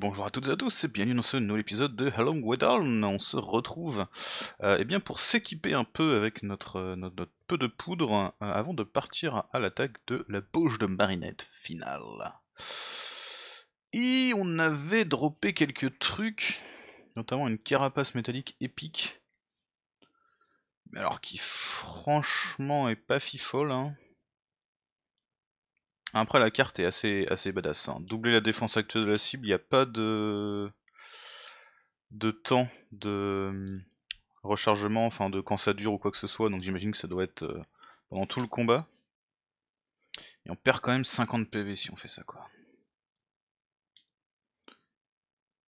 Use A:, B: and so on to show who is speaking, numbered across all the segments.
A: bonjour à toutes et à tous et bienvenue dans ce nouvel épisode de Hello Long On se retrouve euh, eh bien pour s'équiper un peu avec notre, euh, peu de poudre euh, avant de partir à l'attaque de la bouche de marinette finale. Et on avait droppé quelques trucs, notamment une carapace métallique épique, mais alors qui franchement est pas fifole. Hein. Après, la carte est assez, assez badass. Hein. Doubler la défense actuelle de la cible, il n'y a pas de... de temps de hum, rechargement, enfin de quand ça dure ou quoi que ce soit, donc j'imagine que ça doit être euh, pendant tout le combat. Et on perd quand même 50 PV si on fait ça quoi.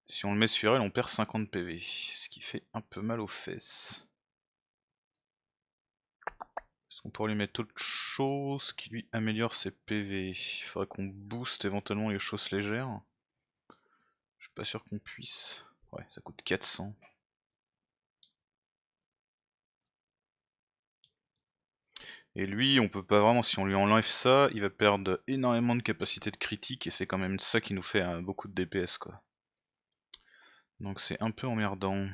A: Si on le met sur elle, on perd 50 PV, ce qui fait un peu mal aux fesses. On pourrait lui mettre autre chose qui lui améliore ses PV Il faudrait qu'on booste éventuellement les choses légères. Je suis pas sûr qu'on puisse. Ouais, ça coûte 400. Et lui, on peut pas vraiment, si on lui enlève ça, il va perdre énormément de capacité de critique et c'est quand même ça qui nous fait euh, beaucoup de DPS quoi. Donc c'est un peu emmerdant.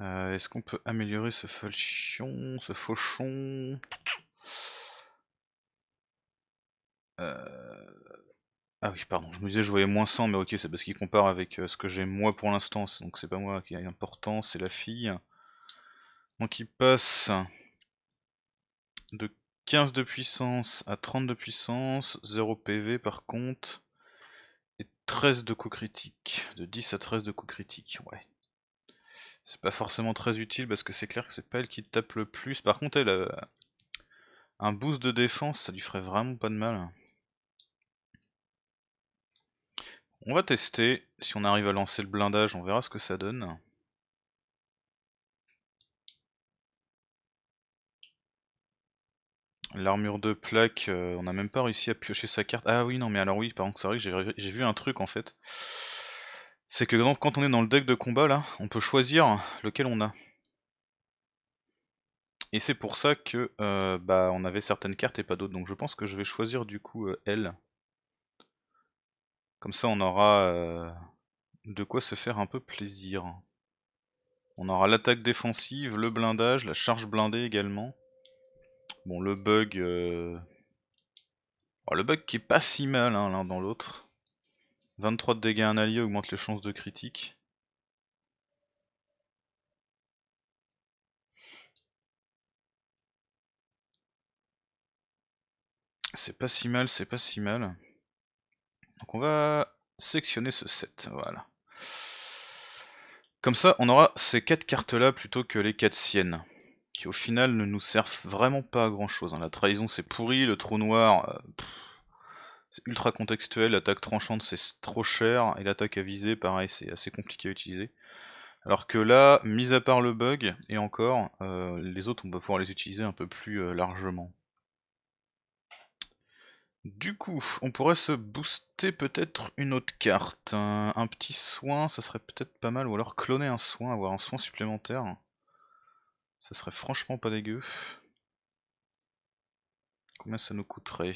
A: Euh, est-ce qu'on peut améliorer ce falchion, ce fauchon euh, Ah oui, pardon, je me disais je voyais moins 100, mais ok, c'est parce qu'il compare avec euh, ce que j'ai moi pour l'instant, donc c'est pas moi qui est important, c'est la fille. Donc il passe de 15 de puissance à 30 de puissance, 0 PV par contre, et 13 de coups critiques, de 10 à 13 de coups critiques, ouais. C'est pas forcément très utile parce que c'est clair que c'est pas elle qui tape le plus. Par contre, elle a euh, un boost de défense, ça lui ferait vraiment pas de mal. On va tester. Si on arrive à lancer le blindage, on verra ce que ça donne. L'armure de plaque, euh, on n'a même pas réussi à piocher sa carte. Ah oui, non, mais alors oui, par contre, c'est vrai que j'ai vu un truc en fait c'est que quand on est dans le deck de combat là, on peut choisir lequel on a. Et c'est pour ça que euh, bah, on avait certaines cartes et pas d'autres. Donc je pense que je vais choisir du coup elle. Euh, Comme ça on aura euh, de quoi se faire un peu plaisir. On aura l'attaque défensive, le blindage, la charge blindée également. Bon le bug... Oh, le bug qui est pas si mal hein, l'un dans l'autre. 23 de dégâts à un allié augmente les chances de critique. C'est pas si mal, c'est pas si mal. Donc on va sectionner ce set, voilà. Comme ça, on aura ces 4 cartes-là plutôt que les 4 siennes, qui au final ne nous servent vraiment pas à grand-chose. Hein. La trahison c'est pourri, le trou noir... Euh, c'est ultra contextuel, l'attaque tranchante c'est trop cher, et l'attaque à viser pareil c'est assez compliqué à utiliser. Alors que là, mis à part le bug, et encore, euh, les autres on va pouvoir les utiliser un peu plus euh, largement. Du coup, on pourrait se booster peut-être une autre carte. un petit soin, ça serait peut-être pas mal, ou alors cloner un soin, avoir un soin supplémentaire. Ça serait franchement pas dégueu. Combien ça nous coûterait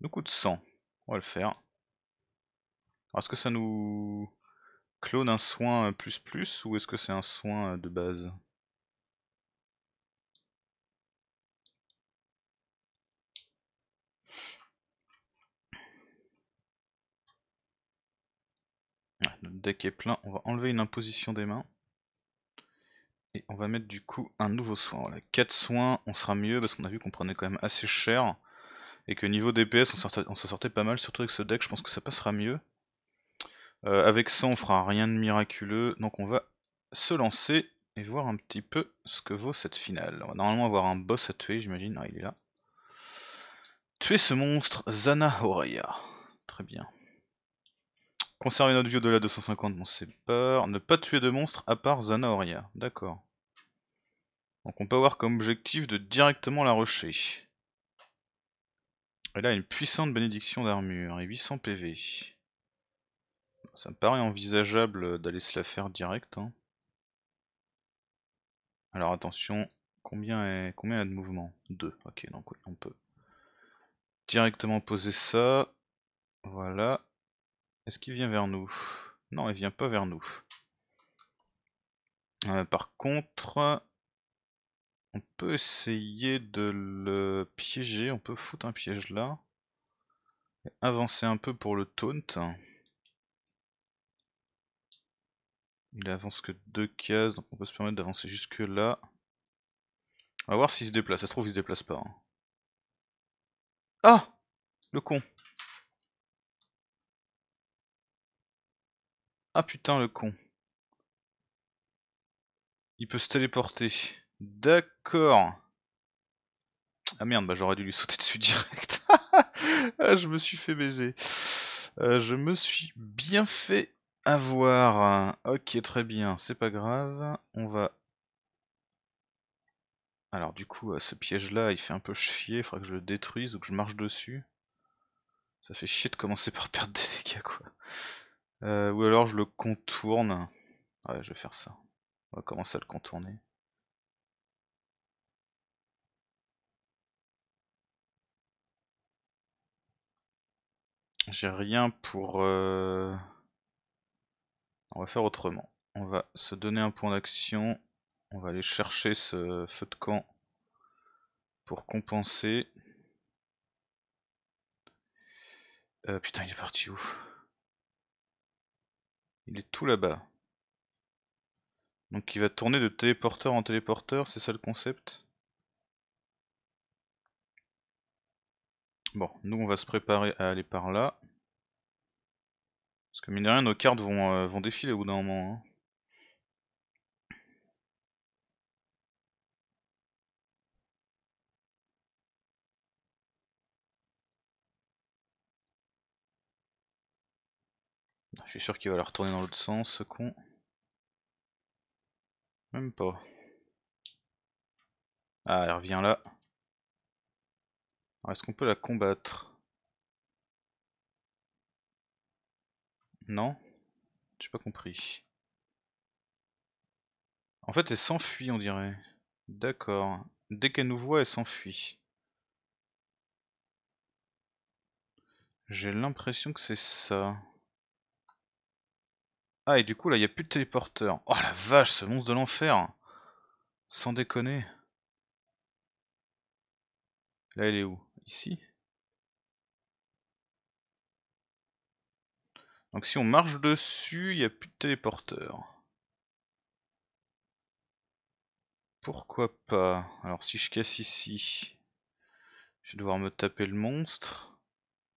A: nous coûte 100. On va le faire. alors Est-ce que ça nous clone un soin euh, plus plus ou est-ce que c'est un soin euh, de base ah, Notre deck est plein, on va enlever une imposition des mains. Et on va mettre du coup un nouveau soin. Voilà, 4 soins, on sera mieux parce qu'on a vu qu'on prenait quand même assez cher et que niveau DPS on s'en sortait, pas mal, surtout avec ce deck je pense que ça passera mieux. Euh, avec ça on fera rien de miraculeux, donc on va se lancer et voir un petit peu ce que vaut cette finale. On va normalement avoir un boss à tuer j'imagine, ah il est là. Tuer ce monstre, Zana Très bien. Conserver notre vie de delà de 250, on sait pas, Ne pas tuer de monstre à part Zanahoria, d'accord. Donc on peut avoir comme objectif de directement la rusher. Elle a une puissante bénédiction d'armure et 800 PV. Ça me paraît envisageable d'aller se la faire direct. Hein. Alors attention, combien il combien a de mouvement 2. Ok, donc on peut directement poser ça. Voilà. Est-ce qu'il vient vers nous Non, il vient pas vers nous. Euh, par contre, on peut essayer de le piéger, on peut foutre un piège là. Et avancer un peu pour le taunt. Il avance que deux cases, donc on peut se permettre d'avancer jusque là. On va voir s'il se déplace, ça se trouve il se déplace pas. Hein. Ah Le con Ah putain le con Il peut se téléporter D'accord. Ah merde, bah j'aurais dû lui sauter dessus direct. Ah, je me suis fait baiser. Euh, je me suis bien fait avoir. Ok, très bien, c'est pas grave. On va... Alors du coup, euh, ce piège-là, il fait un peu chier. Il faudra que je le détruise ou que je marche dessus. Ça fait chier de commencer par perdre des dégâts, quoi. Euh, ou alors je le contourne. Ouais, je vais faire ça. On va commencer à le contourner. J'ai rien pour... Euh, on va faire autrement. On va se donner un point d'action. On va aller chercher ce feu de camp pour compenser. Euh, putain, il est parti où Il est tout là-bas. Donc il va tourner de téléporteur en téléporteur, c'est ça le concept Bon, nous on va se préparer à aller par là. Parce que mine de rien, nos cartes vont, euh, défiler au bout d'un moment. Hein. Je suis sûr qu'il va la retourner dans l'autre sens, ce con. Même pas. Ah, elle revient là. Est-ce qu'on peut la combattre Non J'ai pas compris. En fait, elle s'enfuit, on dirait. D'accord. Dès qu'elle nous voit, elle s'enfuit. J'ai l'impression que c'est ça. Ah, et du coup, là, il n'y a plus de téléporteur. Oh la vache, ce monstre de l'enfer Sans déconner. Là, elle est où ici. Donc si on marche dessus, il n'y a plus de téléporteur. Pourquoi pas Alors si je casse ici, je vais devoir me taper le monstre.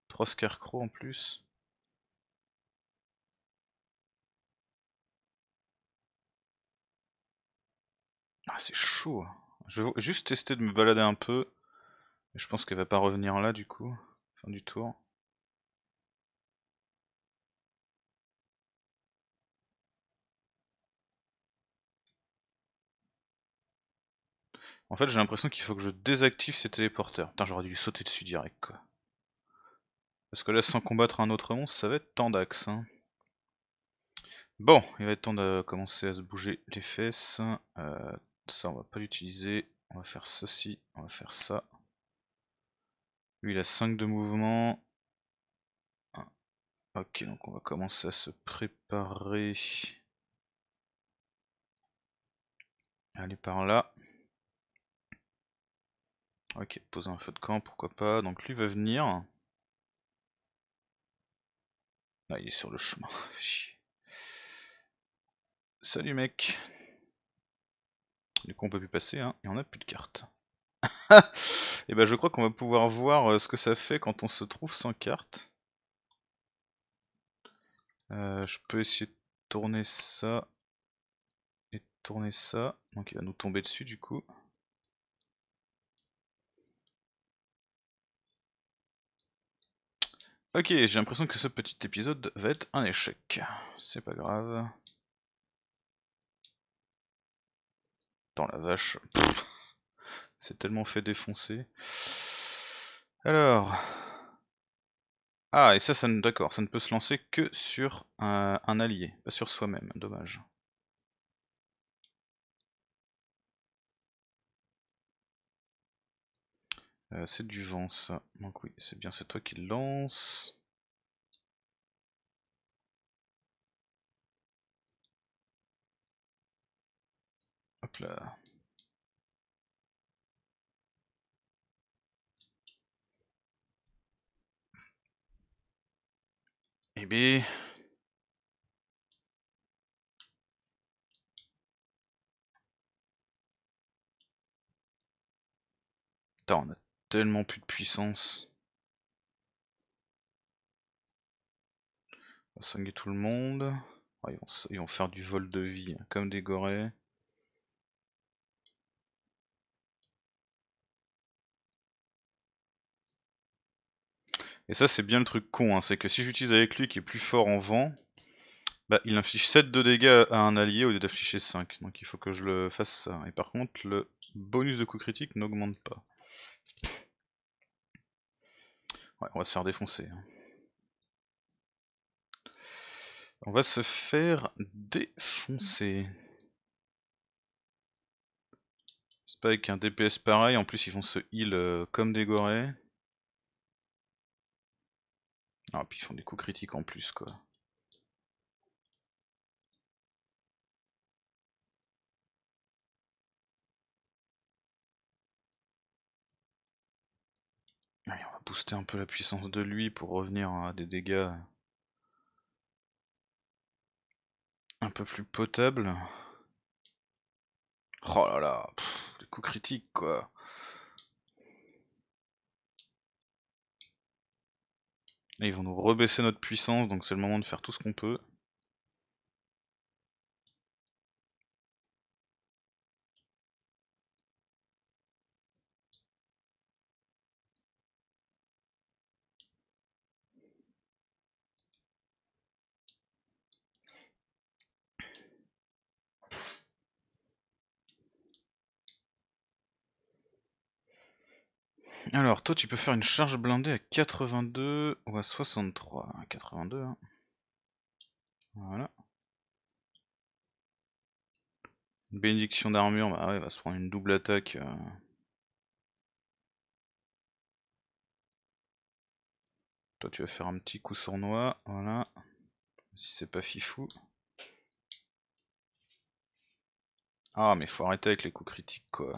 A: Trois scarecrows en plus. Ah c'est chaud. Hein. Je vais juste tester de me balader un peu. Je pense qu'elle va pas revenir là du coup, fin du tour. En fait j'ai l'impression qu'il faut que je désactive ces téléporteurs. Putain j'aurais dû sauter dessus direct quoi. Parce que là sans combattre un autre monstre ça va être tant d'axe. Hein. Bon, il va être temps de commencer à se bouger les fesses. Euh, ça on va pas l'utiliser. On va faire ceci, on va faire ça. Lui, il a 5 de mouvement. Ah. Ok, donc on va commencer à se préparer. Allez par là. Ok, poser un feu de camp, pourquoi pas. Donc lui va venir. Là, il est sur le chemin. Salut mec. Du coup, on peut plus passer, hein, et on a plus de cartes. Et eh ben je crois qu'on va pouvoir voir euh, ce que ça fait quand on se trouve sans carte. Euh, je peux essayer de tourner ça et tourner ça. Donc il va nous tomber dessus du coup. Ok, j'ai l'impression que ce petit épisode va être un échec. C'est pas grave. Dans la vache. C'est tellement fait défoncer. Alors. Ah, et ça, ça d'accord, ça ne peut se lancer que sur euh, un, allié, pas sur soi-même, dommage. Euh, c'est du vent ça, donc oui, c'est bien, c'est toi qui le lance. Hop là. on a tellement plus de puissance. On va tout le monde. ils, vont, faire du vol de vie, hein, comme des gorées. Et ça, c'est bien le truc con, hein, c'est que si j'utilise avec lui qui est plus fort en vent, bah, il inflige 7 de dégâts à un allié au lieu d'afficher 5. Donc il faut que je le fasse ça. Et par contre, le bonus de coup critique n'augmente pas. Ouais, on va se faire défoncer. Hein. On va se faire défoncer. C'est pas avec un DPS pareil, en plus ils vont se heal euh, comme des gorées. Ah, puis ils font des coups critiques en plus, quoi. Allez, on va booster un peu la puissance de lui pour revenir à des dégâts un peu plus potables. Oh là là, des coups critiques, quoi. Et ils vont nous rebaisser notre puissance, donc c'est le moment de faire tout ce qu'on peut. Alors, toi, tu peux faire une charge blindée à 82 ou à 63. 82, hein. Voilà. Une bénédiction d'armure, bah ouais, va se prendre une double attaque. Euh. Toi, tu vas faire un petit coup sournois, voilà. Si c'est pas fifou. Ah, mais faut arrêter avec les coups critiques, quoi.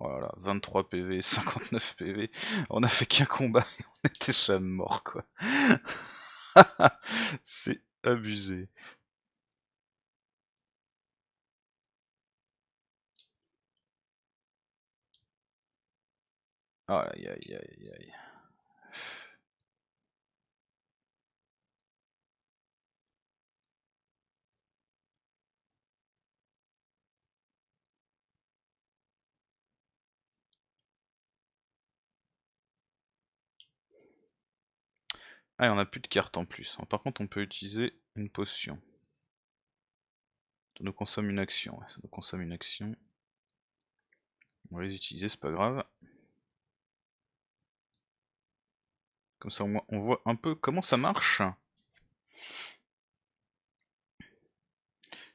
A: Voilà, 23 PV, 59 PV. On a fait qu'un combat et on était jamais mort, quoi. C'est abusé. Aïe aïe aïe aïe. Ah, et on a plus de cartes en plus. Hein. Par contre, on peut utiliser une potion. Ça nous consomme une action. ça nous consomme une action. On va les utiliser, c'est pas grave. Comme ça, on voit un peu comment ça marche.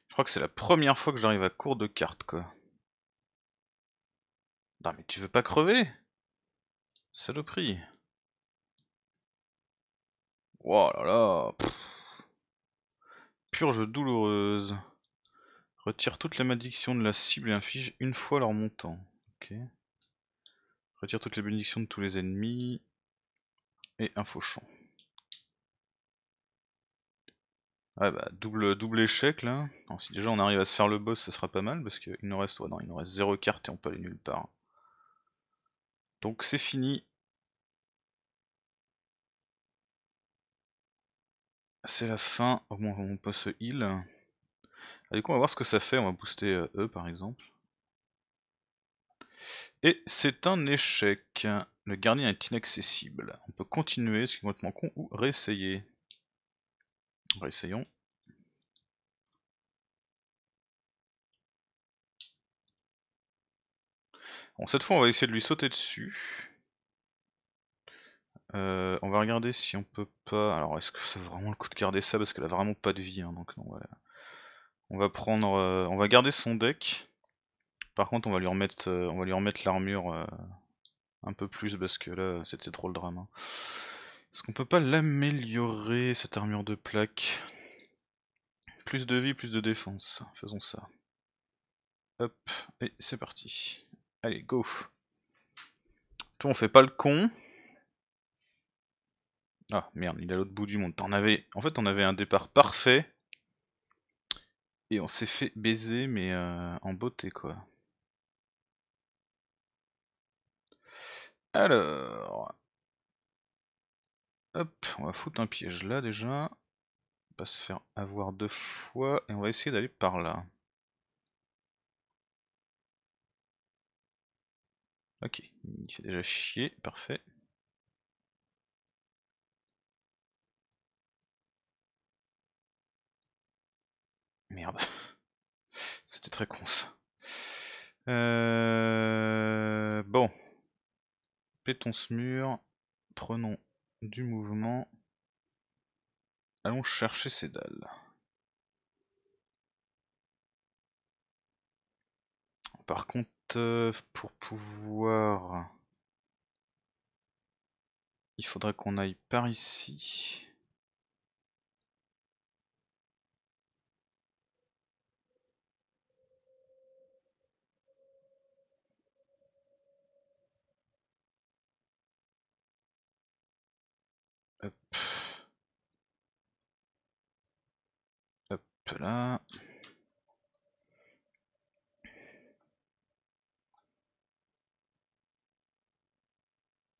A: Je crois que c'est la première fois que j'arrive à court de cartes, quoi. Non, mais tu veux pas crever Saloperie voilà, là Purge douloureuse. Retire toutes les malédictions de la cible et inflige une fois leur montant. Retire toutes les bénédictions de tous les ennemis. Et un fauchon. Ouais bah double, double échec là. si déjà on arrive à se faire le boss ça sera pas mal parce qu'il nous reste. Ouais, non, il nous reste 0 carte et on peut aller nulle part. Donc c'est fini. C'est la fin. Oh, on passe heal. du coup, on va voir ce que ça fait. On va booster euh, E par exemple. Et c'est un échec. Le gardien est inaccessible. On peut continuer, ce qui est complètement con, ou réessayer. Réessayons. Bon, cette fois, on va essayer de lui sauter dessus. Euh, on va regarder si on peut pas. Alors, est-ce que c'est vraiment le coup de garder ça Parce qu'elle a vraiment pas de vie. Hein, donc, non, On va prendre. Euh, on va garder son deck. Par contre, on va lui remettre, euh, on va lui remettre l'armure un peu plus parce que là, c'était trop le drame. Hein. Est-ce qu'on peut pas l'améliorer cette armure de plaque Plus de vie, plus de défense. Faisons ça. Hop, et c'est parti. Allez, go. Tout on fait pas le con. Ah merde, il est à l'autre bout du monde. En, en fait, on avait un départ parfait. Et on s'est fait baiser, mais euh, en beauté quoi. Alors. Hop, on va foutre un piège là déjà. On va pas se faire avoir deux fois. Et on va essayer d'aller par là. Ok, il fait déjà chier, parfait. Merde. C'était très con ça. Euh, bon. Pétons ce mur. Prenons du mouvement. Allons chercher ces dalles. Par contre, euh, pour pouvoir... Il faudrait qu'on aille par ici.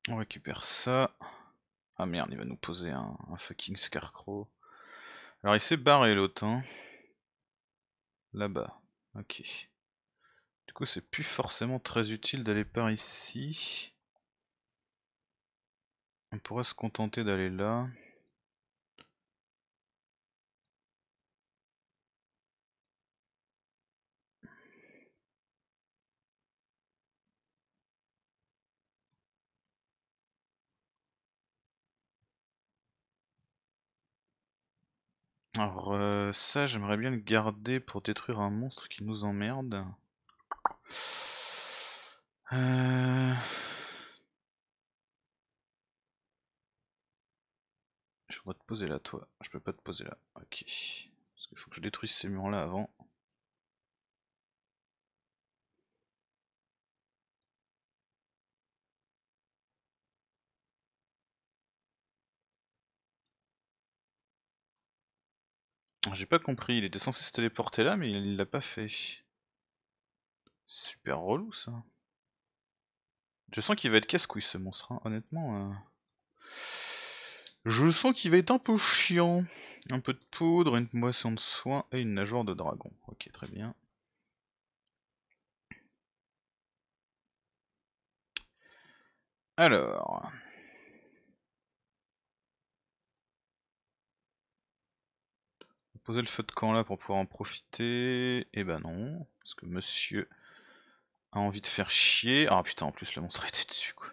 A: On récupère ça. Ah merde, il va nous poser un, fucking scarecrow. Alors il s'est barré l'autre. Hein. Là-bas. Ok. Du coup c'est plus forcément très utile d'aller par ici. On pourrait se contenter d'aller là. Alors euh, ça j'aimerais bien le garder pour détruire un monstre qui nous emmerde. Euh, je vais te poser là toi, je peux pas te poser là, ok. Parce qu'il faut que je détruise ces murs là avant. J'ai pas compris, il était censé se téléporter là, mais il l'a pas fait. Super relou ça. Je sens qu'il va être casse-couille ce monstre, hein. honnêtement. Euh, je sens qu'il va être un peu chiant. Un peu de poudre, une moisson de soin et une nageoire de dragon. Ok, très bien. Alors... poser le feu de camp là pour pouvoir en profiter. et eh ben non, parce que monsieur a envie de faire chier. Ah putain, en plus le monstre était dessus quoi.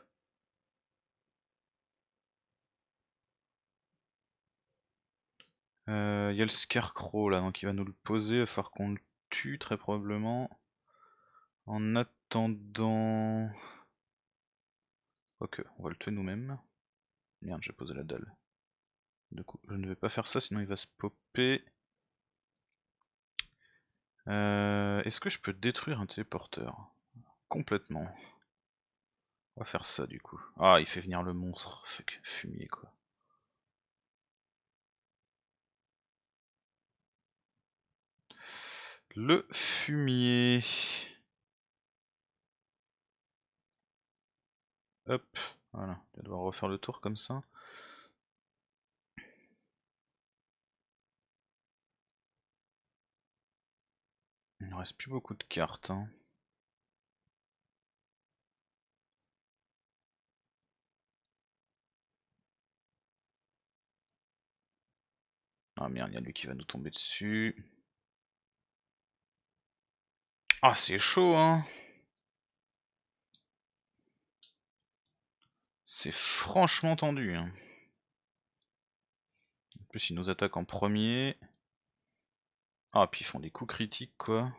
A: Il euh, y a le scarecrow là, donc il va nous le poser, il va falloir qu'on le tue très probablement. En attendant... Ok, on va le tuer nous-mêmes. Merde, j'ai posé la dalle. Du coup, je ne vais pas faire ça, sinon il va se popper. Euh, est-ce que je peux détruire un téléporteur Complètement. On va faire ça du coup. Ah, il fait venir le monstre. fumier quoi. Le fumier. Hop, voilà. Je vais devoir refaire le tour comme ça. Il ne reste plus beaucoup de cartes. Hein. Ah merde, il y a lui qui va nous tomber dessus. Ah c'est chaud hein C'est franchement tendu. Hein. En plus il nous attaque en premier. Ah, puis ils font des coups critiques, quoi.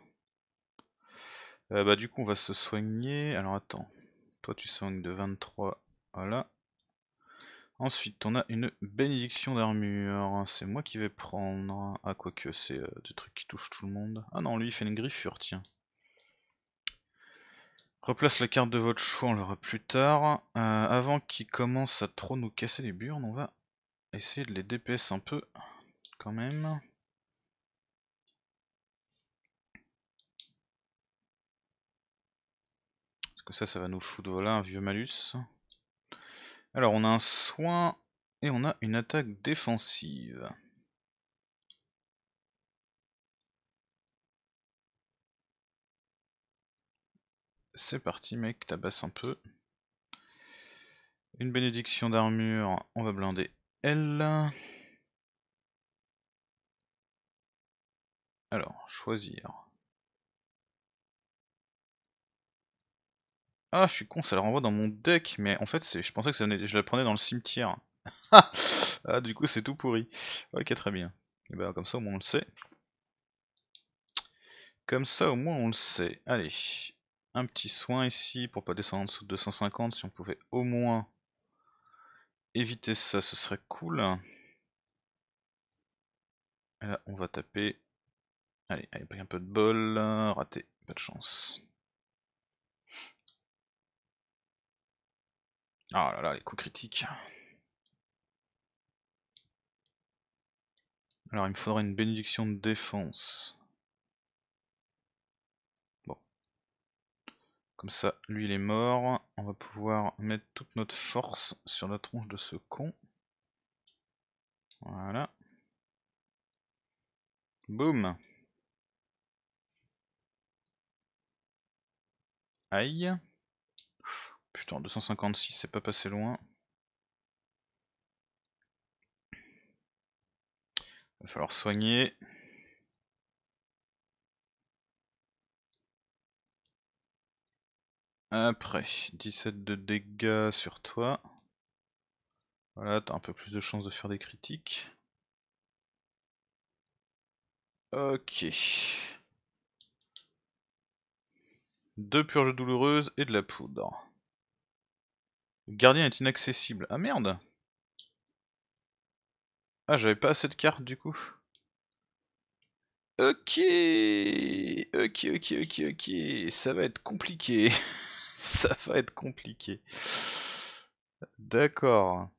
A: Euh, bah, du coup, on va se soigner. Alors, attends. Toi, tu soignes de 23. Voilà. Ensuite, on a une bénédiction d'armure. C'est moi qui vais prendre. Ah, quoique, c'est euh, des trucs qui touchent tout le monde. Ah non, lui, il fait une griffure, tiens. Replace la carte de votre choix, on l'aura plus tard. Euh, avant qu'il commence à trop nous casser les burnes, on va essayer de les DPS un peu, quand même. que ça, ça va nous foutre, voilà, un vieux malus. Alors, on a un soin et on a une attaque défensive. C'est parti mec, tabasse un peu. Une bénédiction d'armure, on va blinder elle. Alors, choisir. Ah, je suis con, ça le renvoie dans mon deck, mais en fait, je pensais que ça je la prenais dans le cimetière. ah, du coup, c'est tout pourri. Ok, très bien. Et eh bah, ben, comme ça, au moins, on le sait. Comme ça, au moins, on le sait. Allez, un petit soin ici pour pas descendre en dessous de 250. Si on pouvait au moins éviter ça, ce serait cool. Et là, on va taper. Allez, pas un peu de bol. Raté, pas de chance. Ah oh là là, les coups critiques. Alors il me faudrait une bénédiction de défense. Bon. Comme ça, lui il est mort. On va pouvoir mettre toute notre force sur la tronche de ce con. Voilà. Boum. Aïe. Putain, 256, c'est pas passé loin. Va falloir soigner. Après, 17 de dégâts sur toi. Voilà, t'as un peu plus de chances de faire des critiques. Ok. Deux purges douloureuses et de la poudre. Le gardien est inaccessible. Ah merde Ah j'avais pas assez de cartes du coup. Ok Ok ok ok ok ça va être compliqué. ça va être compliqué. D'accord.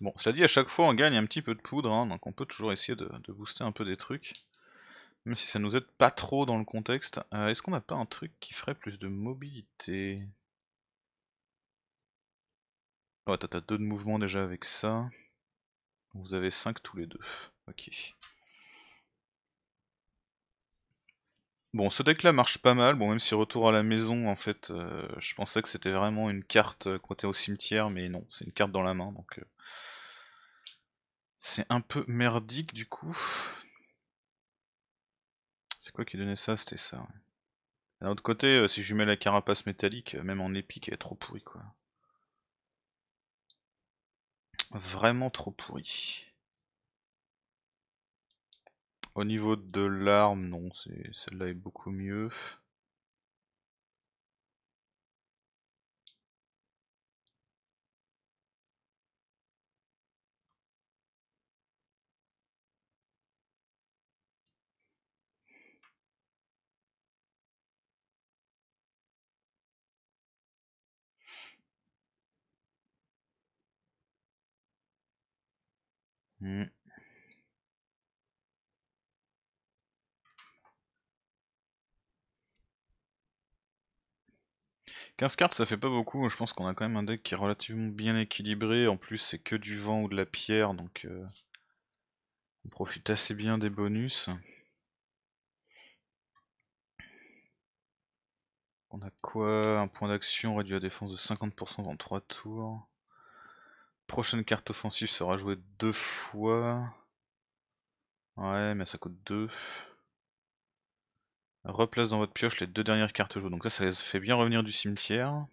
A: Bon, cela dit, à chaque fois on gagne un petit peu de poudre, hein, donc on peut toujours essayer de booster un peu des trucs. Même si ça nous aide pas trop dans le contexte. Euh, est-ce qu'on n'a pas un truc qui ferait plus de mobilité Ouais, oh, t'as deux de mouvement déjà avec ça. Vous avez 5 tous les deux. Ok. Bon, ce deck là marche pas mal. Bon, même si retour à la maison, en fait, euh, je pensais que c'était vraiment une carte euh, quand t'es au cimetière, mais non, c'est une carte dans la main donc. C'est un peu merdique du coup. C'est quoi qui donnait ça C'était ça, D'un autre côté, euh, si je lui mets la carapace métallique, euh, même en épique, elle est trop pourrie, quoi. Vraiment trop pourrie. Au niveau de l'arme, non, celle-là est beaucoup mieux. 15 mmh. cartes ça fait pas beaucoup, je pense qu'on a quand même un deck qui est relativement bien équilibré, en plus c'est que du vent ou de la pierre, donc euh, on profite assez bien des bonus. On a quoi Un point d'action réduit à défense de 50% dans 3 tours prochaine carte offensive sera jouée deux fois. Ouais, mais ça coûte deux. Replace dans votre pioche les deux dernières cartes jouées. Donc ça, ça les fait bien revenir du cimetière.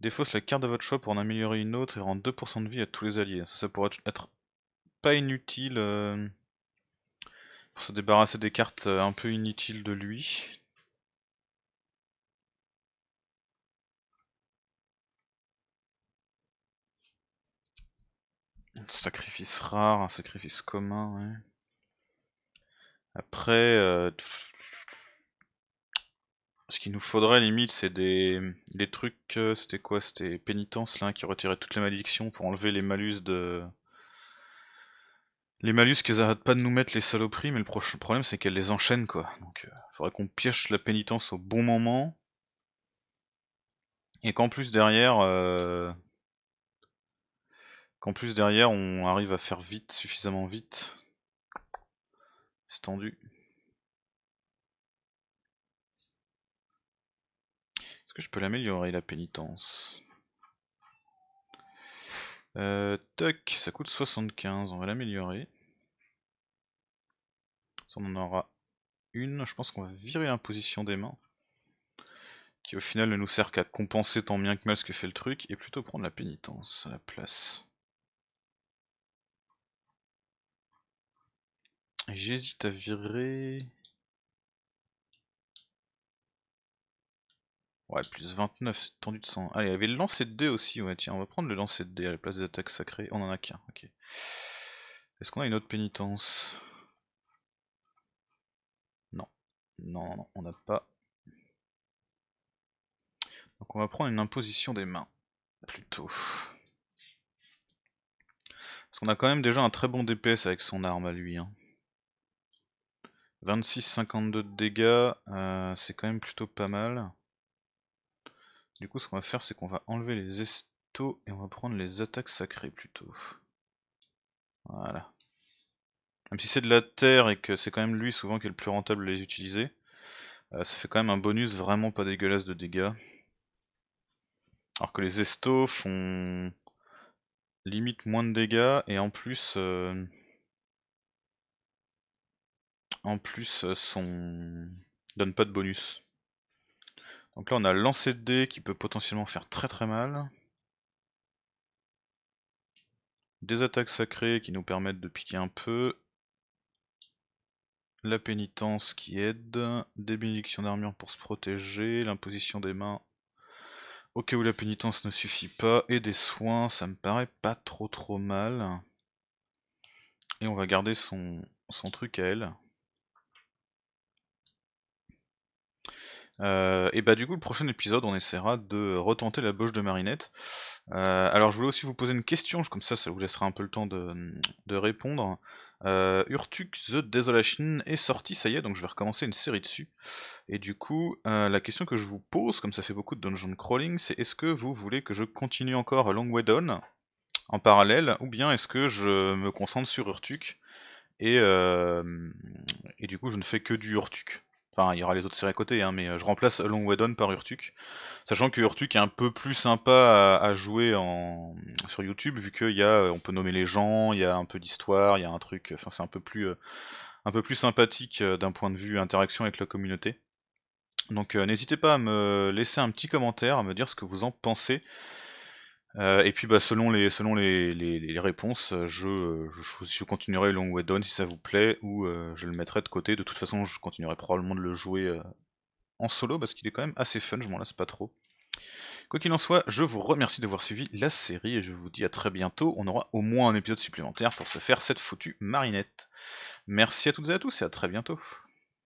A: Défausse la carte de votre choix pour en améliorer une autre et rend 2% de vie à tous les alliés. Ça, pourrait être pas inutile euh, pour se débarrasser des cartes euh, un peu inutiles de lui. Un sacrifice rare, un sacrifice commun, Après, euh, ce qu'il nous faudrait limite, c'est des, des trucs, c'était quoi C'était pénitence là, qui retirait toutes les malédictions pour enlever les malus de... Les malus qu'elles arrêtent pas de nous mettre les saloperies, mais le problème c'est qu'elles les enchaînent quoi. Donc euh, faudrait qu'on pioche la pénitence au bon moment. Et qu'en plus derrière, euh, Qu'en plus derrière on arrive à faire vite, suffisamment vite. C'est tendu. Est-ce que je peux l'améliorer la pénitence euh, Tuck, ça coûte 75, on va l'améliorer. On en aura une, je pense qu'on va virer l'imposition des mains. Qui au final ne nous sert qu'à compenser tant bien que mal ce que fait le truc, et plutôt prendre la pénitence à la place. J'hésite à virer... Ouais, plus 29, tendu de sang. allez il y avait le lancer de dés aussi, ouais, tiens, on va prendre le lancer de dés à la place des attaques sacrées. On en a qu'un, ok. Est-ce qu'on a une autre pénitence Non. Non, non, on n'a pas. Donc on va prendre une imposition des mains, plutôt. Parce qu'on a quand même déjà un très bon DPS avec son arme à lui, hein. 26, de dégâts, euh, c'est quand même plutôt pas mal. Du coup, ce qu'on va faire, c'est qu'on va enlever les estos et on va prendre les attaques sacrées plutôt. Voilà. Même si c'est de la terre et que c'est quand même lui souvent qui est le plus rentable à les utiliser, euh, ça fait quand même un bonus vraiment pas dégueulasse de dégâts. Alors que les estos font limite moins de dégâts et en plus... Euh, en plus euh, son donne pas de bonus. Donc là on a lancé de dés qui peut potentiellement faire très très mal. Des attaques sacrées qui nous permettent de piquer un peu. La pénitence qui aide. Des bénédictions d'armure pour se protéger. L'imposition des mains au cas où la pénitence ne suffit pas. Et des soins, ça me paraît pas trop trop mal. Et on va garder son, son truc à elle. Euh, et bah du coup le prochain épisode on essaiera de retenter la bouche de Marinette. Euh, alors je voulais aussi vous poser une question, comme ça ça vous laissera un peu le temps de, répondre. Euh, Urtuk The Desolation est sorti, ça y est, donc je vais recommencer une série dessus. Et du coup, la question que je vous pose, comme ça fait beaucoup de dungeon crawling, c'est est-ce que vous voulez que je continue encore Long Way en parallèle, ou bien est-ce que je me concentre sur Urtuk et, et du coup je ne fais que du Urtuk Enfin, il y aura les autres séries à côté, hein, mais euh, je remplace Long Wedon par Urtuk. Sachant que Urtuk est un peu plus sympa à, jouer en, sur YouTube, vu qu'il y euh, on peut nommer les gens, il y a un peu d'histoire, il y a un truc, enfin c'est un peu plus, euh, un peu plus sympathique d'un point de vue interaction avec la communauté. Donc n'hésitez pas à me laisser un petit commentaire, à me dire ce que vous en pensez. Euh, et puis bah, selon les, selon les, réponses, euh, je, euh, je, je, continuerai Long Way si ça vous plaît, ou je le mettrai de côté. De toute façon, je continuerai probablement de le jouer en solo parce qu'il est quand même assez fun, je m'en lasse pas trop. Quoi qu'il en soit, je vous remercie d'avoir suivi la série et je vous dis à très bientôt. On aura au moins un épisode supplémentaire pour se faire cette foutue marinette. Merci à toutes et à tous et à très bientôt.